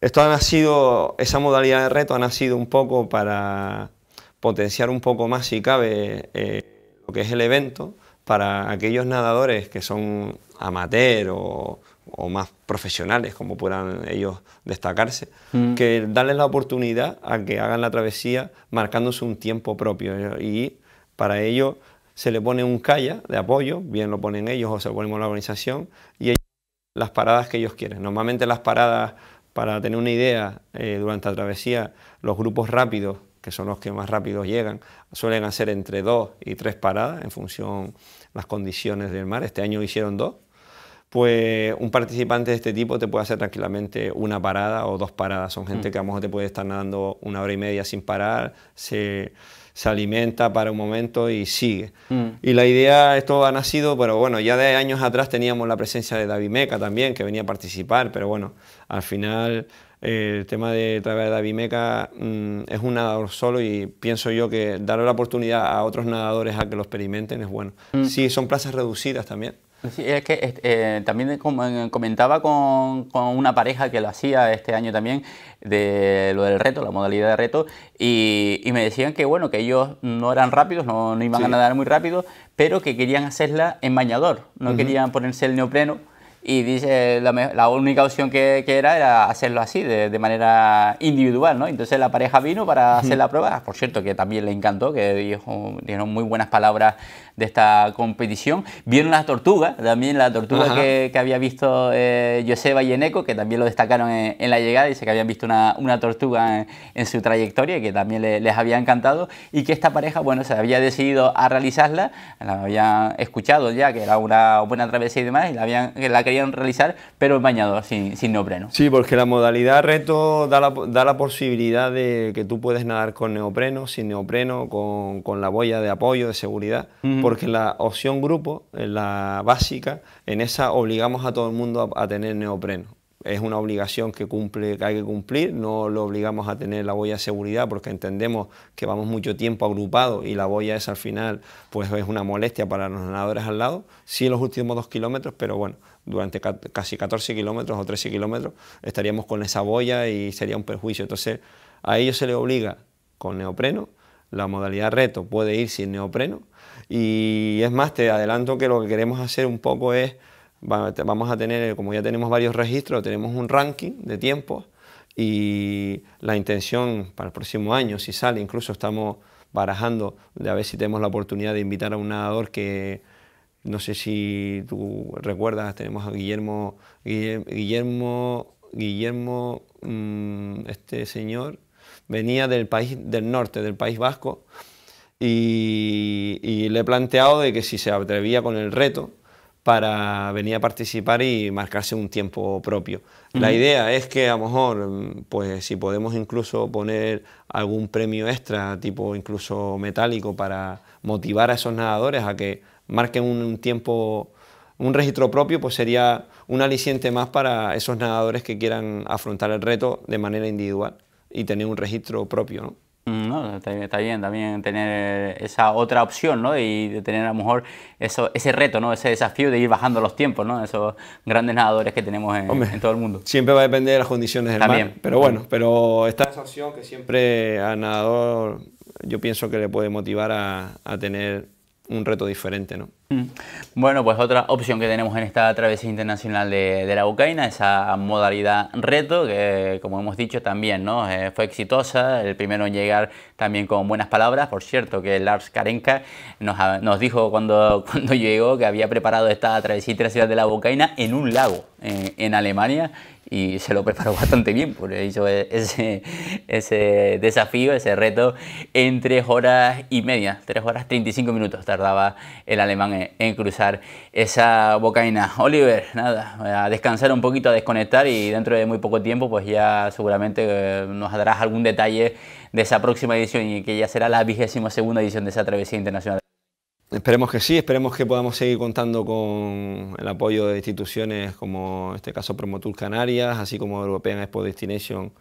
Esto ha nacido, esa modalidad de reto ha nacido un poco para potenciar un poco más, si cabe, eh, lo que es el evento para aquellos nadadores que son amateur o o más profesionales, como puedan ellos destacarse, mm. que darles la oportunidad a que hagan la travesía marcándose un tiempo propio. Y para ello se le pone un calla de apoyo, bien lo ponen ellos o se lo ponemos la organización, y ellos, las paradas que ellos quieren. Normalmente las paradas, para tener una idea, eh, durante la travesía, los grupos rápidos, que son los que más rápidos llegan, suelen hacer entre dos y tres paradas en función las condiciones del mar. Este año hicieron dos, pues un participante de este tipo te puede hacer tranquilamente una parada o dos paradas. Son gente mm. que a lo mejor te puede estar nadando una hora y media sin parar, se, se alimenta para un momento y sigue. Mm. Y la idea, esto ha nacido, pero bueno, ya de años atrás teníamos la presencia de David Meca también, que venía a participar, pero bueno, al final eh, el tema de traer de David Meca mm, es un nadador solo y pienso yo que darle la oportunidad a otros nadadores a que lo experimenten es bueno. Sí, son plazas reducidas también. Sí, es que este, eh, también eh, comentaba con, con, una pareja que lo hacía este año también, de lo del reto, la modalidad de reto, y, y me decían que bueno, que ellos no eran rápidos, no, no iban a nadar muy rápido, pero que querían hacerla en bañador, no querían ponerse el neopreno. Y dice, la, única opción que, era era hacerlo así, de, de, manera individual, ¿no? Entonces la pareja vino para hacer la prueba, por cierto, que también le encantó, que dijo, dijeron muy buenas palabras de esta competición. Vieron las tortugas, también la tortuga que, que, había visto eh, Joseba y Eneco, que también lo destacaron en, la llegada, dice que habían visto una, una tortuga en, su trayectoria y que también les había encantado y que esta pareja, bueno, se había decidido a realizarla, la habían escuchado ya que era una buena travesía y demás y la, habían, que la querían realizar, pero en bañador, sin, neopreno. Sí, porque la modalidad reto da la, posibilidad de que tú puedes nadar con neopreno, sin neopreno, con, la boya de apoyo, de seguridad porque la opción grupo, eh, la básica, en esa obligamos a todo el mundo a, tener neopreno es una obligación que, cumple, hay que cumplir, no lo obligamos a tener la boya de seguridad porque entendemos que vamos mucho tiempo agrupados y la boya es al final pues es una molestia para los nadadores al lado, sí los últimos dos kilómetros, pero bueno, durante casi 14 kilómetros o 13 kilómetros estaríamos con esa boya y sería un perjuicio. Entonces a ellos se les obliga con neopreno, la modalidad reto puede ir sin neopreno, y es más, te adelanto que lo que queremos hacer un poco es, vamos a tener, como ya tenemos varios registros, tenemos un ranking de tiempos y la intención para el próximo año, si sale, incluso estamos barajando de a ver si tenemos la oportunidad de invitar a un nadador que, no sé si tú recuerdas, tenemos a Guillermo, Guillermo, Guillermo, mm, este señor venía del país del norte, del País Vasco, y, le he planteado de que si se atrevía con el reto para venir a participar y marcarse un tiempo propio. La idea es que a lo mejor, pues si podemos incluso poner algún premio extra, tipo incluso metálico, para motivar a esos nadadores a que marquen un tiempo, un registro propio, pues sería un aliciente más para esos nadadores que quieran afrontar el reto de manera individual y tener un registro propio. ¿no? Mm, no, está bien, también tener eh, esa otra opción, ¿no? Y de tener a lo mejor eso, ese reto, ¿no? Ese desafío de ir bajando los tiempos, ¿no? Esos grandes nadadores que tenemos en, todo el mundo. Siempre va a depender de las condiciones del también. mar. Pero bueno, pero está esa opción que siempre al nadador yo pienso que le puede motivar a, a tener un reto diferente, ¿no? Mm. Bueno, pues otra opción que tenemos en esta travesía internacional de, la es esa modalidad reto, que como hemos dicho también ¿no? Eh, fue exitosa, el primero en llegar también con buenas palabras, por cierto que Lars Karenka nos, dijo cuando, [LAUGHS] cuando llegó que había preparado esta travesía internacional de la Bucaina en un lago eh, en Alemania y se lo preparó [LAUGHS] bastante bien, por hizo e-, ese, ese desafío, ese reto, en tres horas y media, tres horas 35 minutos tardaba el alemán en, cruzar esa bocaína Oliver, nada, a descansar un poquito, a desconectar y dentro de muy poco tiempo pues ya seguramente eh, nos darás algún detalle de esa próxima edición y que ya será la vigésima segunda edición de esa travesía internacional. Esperemos que sí, esperemos que podamos seguir contando con el apoyo de instituciones como en este caso Promotur Canarias, así como European Expo Destination,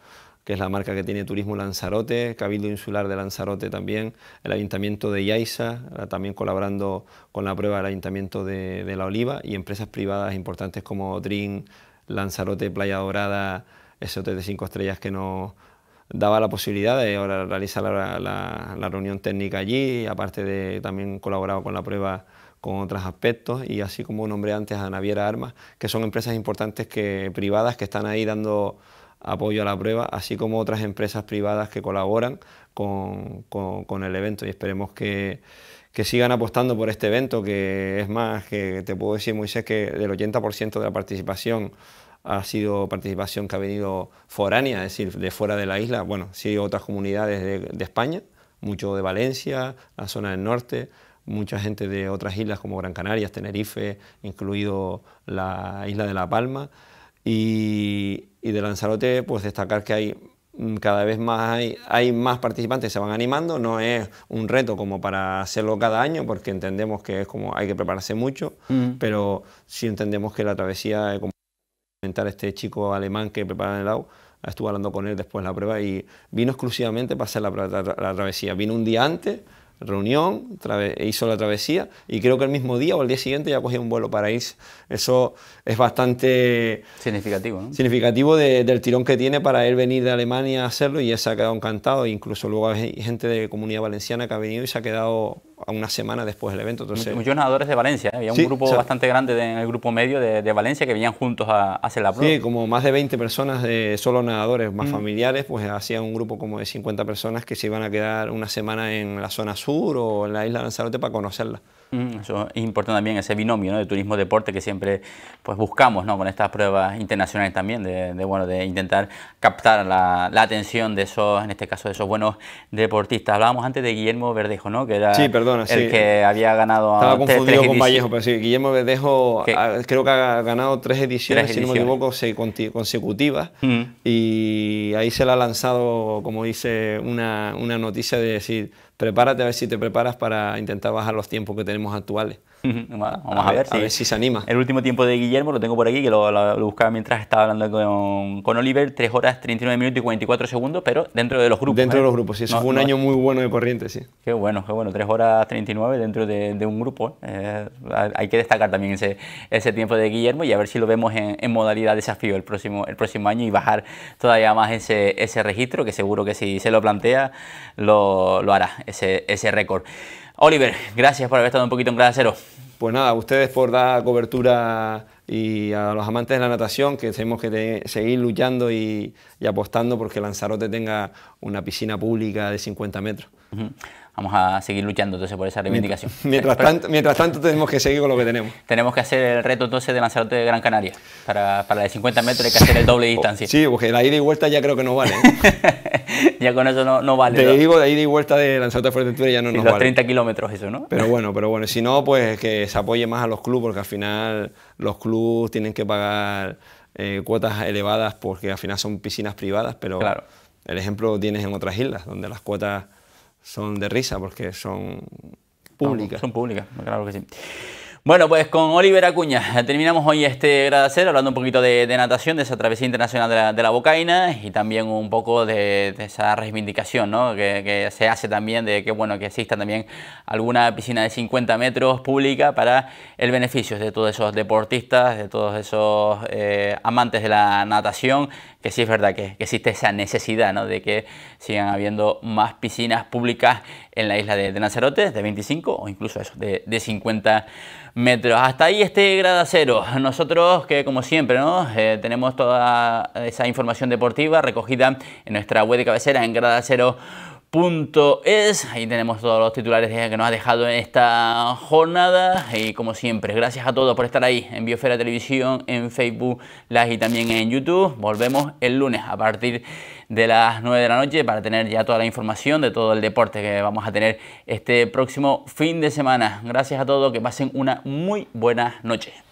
que es la marca que tiene Turismo Lanzarote, Cabildo Insular de Lanzarote también, el Ayuntamiento de Yaiza, eh, también colaborando con la prueba del Ayuntamiento de, La Oliva y empresas privadas importantes como Dream, Lanzarote, Playa Dorada, SOT de cinco estrellas que nos daba la posibilidad de ahora realizar la, reunión técnica allí, aparte de también colaborado con la prueba con otros aspectos y así como nombré antes a Naviera Armas, que son empresas importantes que, privadas que están ahí dando apoyo a la prueba, así como otras empresas privadas que colaboran con, con, el evento y esperemos que, que sigan apostando por este evento, que es más, que te puedo decir, Moisés, que del 80% de la participación ha sido participación que ha venido foránea, es decir, de fuera de la isla, bueno, sí otras comunidades de, de España, mucho de Valencia, la zona del norte, mucha gente de otras islas como Gran Canarias, Tenerife, incluido la isla de La Palma, y, de Lanzarote, pues destacar que hay mm, cada vez más hay, más participantes se van animando, no es un reto como para hacerlo cada año, porque entendemos que es como hay que prepararse mucho, mm. pero sí entendemos que la travesía... Es este chico alemán que prepara el agua, estuvo hablando con él después de la prueba y vino exclusivamente para hacer la, travesía. Vino un día antes, reunión, e hizo la travesía y creo que el mismo día o el día siguiente ya cogió un vuelo para ir Eso es bastante significativo, significativo del tirón que tiene para él venir de Alemania a hacerlo y ya se ha quedado encantado. Incluso luego hay gente de Comunidad Valenciana que ha venido y se ha quedado a una semana después del evento. Entonces, Muchos nadadores de Valencia, ¿eh? había un grupo bastante grande en el grupo medio de, Valencia que venían juntos a, hacer la prueba. Sí, como más de 20 personas, de solo nadadores más mm. familiares, pues hacían un grupo como de 50 personas que se iban a quedar una semana en la zona sur o en la isla de Lanzarote para conocerla. Mm, eso es importante también, ese binomio de turismo-deporte que siempre pues, buscamos ¿no? con estas pruebas internacionales también, de, bueno, de intentar captar la, atención de esos, en este caso, de esos buenos deportistas. Hablábamos antes de Guillermo Verdejo, ¿no? que era el que había ganado... Estaba confundido con Vallejo, pero sí, Guillermo Verdejo ah, creo que ha ganado tres ediciones, si no me equivoco, consecutivas, mm. y ahí se le ha lanzado, como dice, una, una noticia de decir prepárate a ver si te preparas para intentar bajar los tiempos que tenemos actuales. Vamos a, ver, si, se anima. El último tiempo de Guillermo lo tengo por aquí, que lo, buscaba mientras estaba hablando con, Oliver, 3 horas 39 minutos y 44 segundos, pero dentro de los grupos. Dentro de ¿eh? los grupos, sí, eso fue un año muy bueno de corriente, sí. Qué bueno, qué bueno, 3 horas 39 dentro de, un grupo. ¿eh? Eh, hay que destacar también ese, ese tiempo de Guillermo y a ver si lo vemos en, modalidad desafío el próximo, el próximo año y bajar todavía más ese, registro, que seguro que si se lo plantea, lo, hará, ese, ese récord. Oliver, gracias por haber estado un poquito en Grada Cero. Pues nada, a ustedes por dar cobertura y a los amantes de la natación que tenemos que seguir luchando y, apostando porque Lanzarote tenga una piscina pública de 50 metros vamos a seguir luchando entonces por esa reivindicación. [LAUGHS] Mientras, tanto, tenemos que seguir con lo que tenemos. [LAUGHS] Tenemos que hacer el reto entonces de Lanzarote de Gran Canaria. Para, la de 50 metros hay que hacer el doble oh, distancia. Sí, porque la ida y vuelta ya creo que no vale. ¿eh? [LAUGHS] ya con eso no, vale. Te digo, la ida y vuelta de Lanzarote de Fuerteventura ya no y los 30 kilómetros eso, ¿no? Pero bueno, pero bueno, si no, pues que se apoye más a los clubes, porque al final los clubes tienen que pagar eh, cuotas elevadas porque al final son piscinas privadas, pero claro. el ejemplo tienes en otras islas, donde las cuotas son de risa porque son públicas. son públicas, claro que sí. Bueno, pues con Oliver Acuña [LAUGHS] terminamos hoy este Gradacer hablando un poquito de, natación, de esa travesía internacional de la, de Bocaina y también un poco de, esa reivindicación que, se hace también de que, bueno, que exista también alguna piscina de 50 metros pública para el beneficio de todos esos deportistas, de todos esos eh, amantes de la natación, que sí es verdad que, existe esa necesidad de que sigan habiendo más piscinas públicas en la isla de, Lanzarote, de 25 o incluso eso, de 50 metros metros. Hasta ahí este grada cero. Nosotros que como siempre ¿no? Eh, tenemos toda esa información deportiva recogida en nuestra web de cabecera en grada Ahí tenemos todos los titulares que nos ha dejado en esta jornada. Y como siempre, gracias a todos por estar ahí en Biofera Televisión, en Facebook Live y también en YouTube. Volvemos el lunes a partir de de las 9 de la noche para tener ya toda la información de todo el deporte que vamos a tener este próximo fin de semana. Gracias a todos, que pasen una muy buena noche.